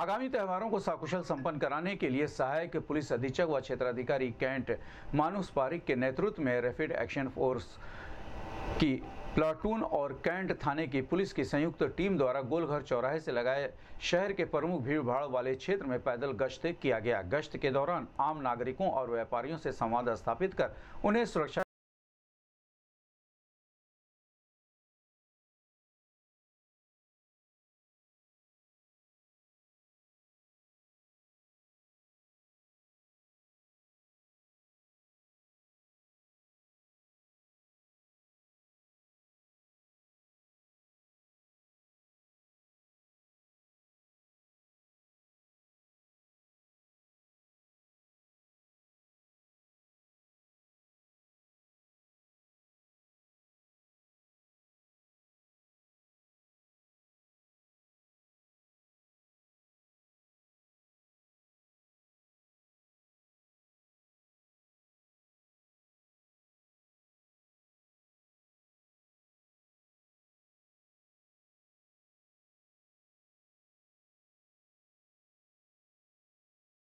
आगामी त्यौहारों को सकुशल संपन्न कराने के लिए सहायक पुलिस अधीक्षक व क्षेत्राधिकारी कैंट मानुस पारिक के नेतृत्व में रैपिड एक्शन फोर्स की प्लाटून और कैंट थाने की पुलिस की संयुक्त टीम द्वारा गोलघर चौराहे से लगाए शहर के प्रमुख भीड़ भाड़ वाले क्षेत्र में पैदल गश्त किया गया गश्त के दौरान आम नागरिकों और व्यापारियों से संवाद स्थापित कर उन्हें सुरक्षा